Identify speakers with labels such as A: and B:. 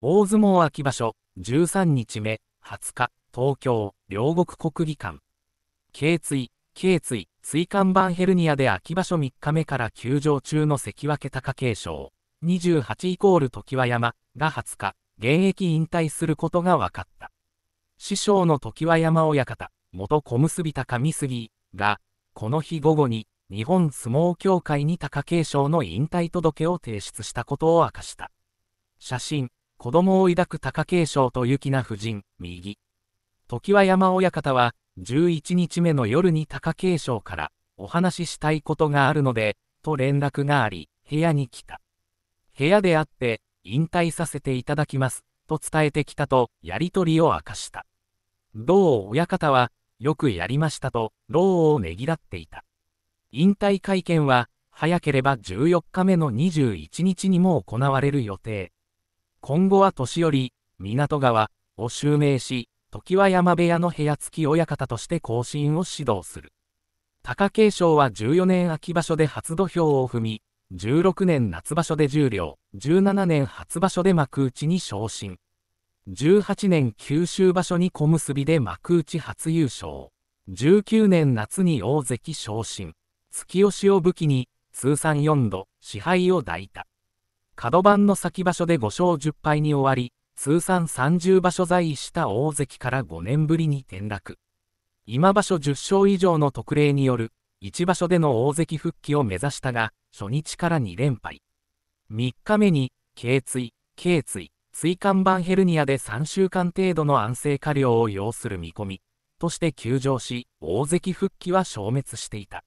A: 大相撲秋場所13日目20日東京両国国技館頸椎頸椎椎間板ヘルニアで秋場所3日目から休場中の関脇貴景勝28イコール常盤山が20日現役引退することが分かった師匠の常盤山親方元小結高見杉がこの日午後に日本相撲協会に貴景勝の引退届を提出したことを明かした写真子供を抱く貴景勝と雪名夫人、右。時は山親方は、11日目の夜に貴景勝から、お話ししたいことがあるので、と連絡があり、部屋に来た。部屋であって、引退させていただきます、と伝えてきたと、やりとりを明かした。どう親方は、よくやりましたと、労をねぎらっていた。引退会見は、早ければ14日目の21日にも行われる予定。今後は年寄り、港川を襲名し、常盤山部屋の部屋付き親方として更進を指導する。貴景勝は14年秋場所で初土俵を踏み、16年夏場所で十両、17年初場所で幕内に昇進。18年九州場所に小結で幕内初優勝。19年夏に大関昇進。突き押しを武器に、通算4度、支配を抱いた。角番の先場所で5勝10敗に終わり、通算30場所在位した大関から5年ぶりに転落。今場所10勝以上の特例による、1場所での大関復帰を目指したが、初日から2連敗。3日目に、頸椎、頸椎、椎間板ヘルニアで3週間程度の安静過量を要する見込み、として休場し、大関復帰は消滅していた。